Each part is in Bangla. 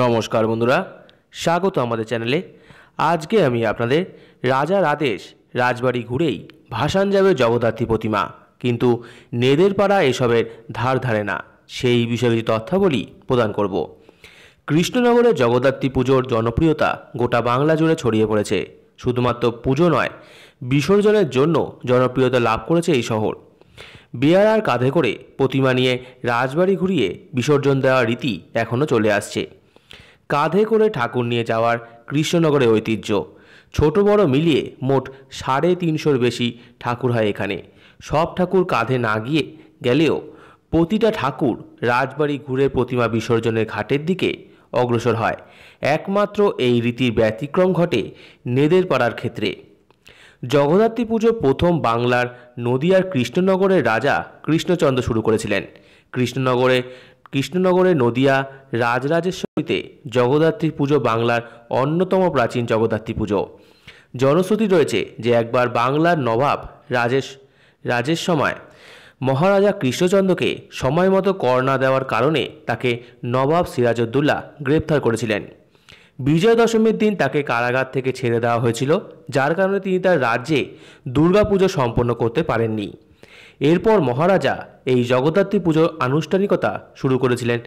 নমস্কার বন্ধুরা স্বাগত আমাদের চ্যানেলে আজকে আমি আপনাদের রাজার আদেশ রাজবাড়ি ঘুরেই ভাসান যাবে জগদ্ধাত্রী প্রতিমা কিন্তু নেদের পাড়া এসবের ধার ধারে না সেই বিষয়ে কিছু তথ্যাবলী প্রদান করব কৃষ্ণনগরে জগদ্ধাত্রী পুজোর জনপ্রিয়তা গোটা বাংলা জুড়ে ছড়িয়ে পড়েছে শুধুমাত্র পুজো নয় বিসর্জনের জন্য জনপ্রিয়তা লাভ করেছে এই শহর বেয়ারার কাঁধে করে প্রতিমা নিয়ে রাজবাড়ি ঘুরিয়ে বিসর্জন দেওয়ার রীতি এখনও চলে আসছে কাঁধে করে ঠাকুর নিয়ে যাওয়ার কৃষ্ণনগরের ঐতিহ্য ছোট বড় মিলিয়ে মোট সাড়ে তিনশোর বেশি ঠাকুর হয় এখানে সব ঠাকুর কাঁধে না গিয়ে গেলেও প্রতিটা ঠাকুর রাজবাড়ি ঘুরে প্রতিমা বিসর্জনের ঘাটের দিকে অগ্রসর হয় একমাত্র এই রীতির ব্যতিক্রম ঘটে নেদের পাড়ার ক্ষেত্রে জগদ্ধাত্রী পুজো প্রথম বাংলার নদিয়ার কৃষ্ণনগরের রাজা কৃষ্ণচন্দ্র শুরু করেছিলেন কৃষ্ণনগরে কৃষ্ণনগরে নদিয়া রাজরাজেশ্বরীতে জগদ্ধাত্রী পুজো বাংলার অন্যতম প্রাচীন জগদ্ধাত্রী পুজো জনশ্রুতি রয়েছে যে একবার বাংলার নবাব রাজেশ রাজের সময় মহারাজা কৃষ্ণচন্দ্রকে সময় মতো কর না দেওয়ার কারণে তাকে নবাব সিরাজউদ্দৌলা গ্রেপ্তার করেছিলেন বিজয় দশমীর দিন তাকে কারাগার থেকে ছেড়ে দেওয়া হয়েছিল যার কারণে তিনি তার রাজ্যে দুর্গাপুজো সম্পন্ন করতে পারেননি এরপর মহারাজা এই জগদ্ধাত্রী পুজোর আনুষ্ঠানিকতা শুরু করেছিলেন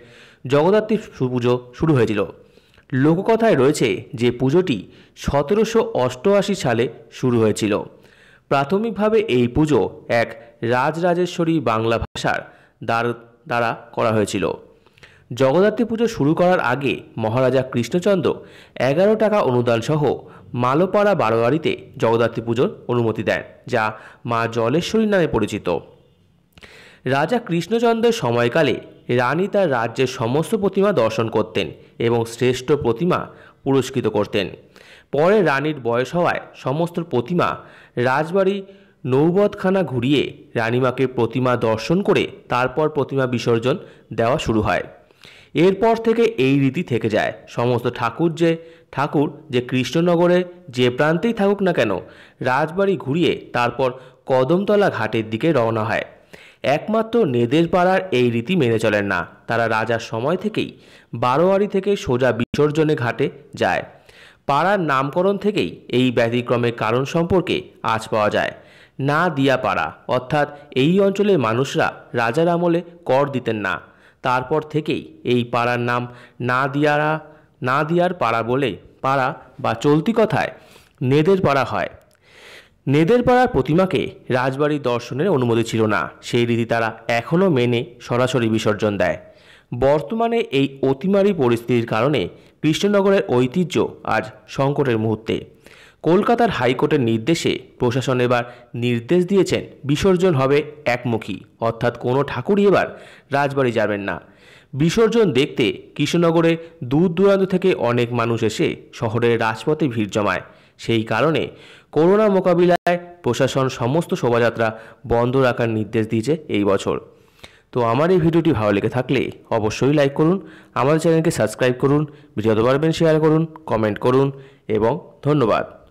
জগদ্ধাত্রী পুজো শুরু হয়েছিল লোককথায় রয়েছে যে পুজোটি সতেরোশো অষ্টআশি সালে শুরু হয়েছিল প্রাথমিকভাবে এই পুজো এক রাজরাজেশ্বরী বাংলা ভাষার দ্বার দ্বারা করা হয়েছিল জগদ্ধাত্রী পুজো শুরু করার আগে মহারাজা কৃষ্ণচন্দ্র এগারো টাকা অনুদানসহ মালোপাড়া বারোয়ারিতে জগদ্ধাত্রী পুজোর অনুমতি দেন যা মা জলেশ্বরী নামে পরিচিত রাজা কৃষ্ণচন্দ্রের সময়কালে রানী তার রাজ্যের সমস্ত প্রতিমা দর্শন করতেন এবং শ্রেষ্ঠ প্রতিমা পুরস্কৃত করতেন পরে রানীর বয়স হওয়ায় সমস্ত প্রতিমা রাজবাড়ি নৌবৎখানা ঘুরিয়ে রানীমাকে প্রতিমা দর্শন করে তারপর প্রতিমা বিসর্জন দেওয়া শুরু হয় এরপর থেকে এই রীতি থেকে যায় সমস্ত ঠাকুর যে ঠাকুর যে কৃষ্ণনগরে যে প্রান্তেই থাকুক না কেন রাজবাড়ি ঘুরিয়ে তারপর কদমতলা ঘাটের দিকে রওনা হয় একমাত্র নেদের পাড়ার এই রীতি মেনে চলেন না তারা রাজার সময় থেকেই বারোয়ারি থেকে সোজা বিসর্জনে ঘাটে যায় পাড়ার নামকরণ থেকেই এই ব্যতিক্রমের কারণ সম্পর্কে আজ পাওয়া যায় না দিয়া পাড়া অর্থাৎ এই অঞ্চলের মানুষরা রাজার আমলে কর দিতেন না তারপর থেকেই এই পাড়ার নাম না দিয়ারা না দিয়ার পাড়া বলে পাড়া বা চলতি কথায় নেদের পাড়া হয় নেদের পাড়ার প্রতিমাকে রাজবাড়ির দর্শনের অনুমতি ছিল না সেই রীতি তারা এখনও মেনে সরাসরি বিসর্জন দেয় বর্তমানে এই অতিমারি পরিস্থিতির কারণে কৃষ্ণনগরের ঐতিহ্য আজ সংকটের মুহূর্তে কলকাতার হাইকোর্টের নির্দেশে প্রশাসন এবার নির্দেশ দিয়েছেন বিসর্জন হবে একমুখী অর্থাৎ কোনো ঠাকুরই এবার রাজবাড়ি যাবেন না বিসর্জন দেখতে কৃষ্ণনগরে দূর দূরান্ত থেকে অনেক মানুষ এসে শহরের রাজপথে ভিড় জমায় সেই কারণে করোনা মোকাবিলায় প্রশাসন সমস্ত শোভাযাত্রা বন্ধ রাখার নির্দেশ দিয়েছে এই বছর তো আমার এই ভিডিওটি ভালো লেগে থাকলে অবশ্যই লাইক করুন আমার চ্যানেলকে সাবস্ক্রাইব করুন ভিডিও পারবেন শেয়ার করুন কমেন্ট করুন এবং ধন্যবাদ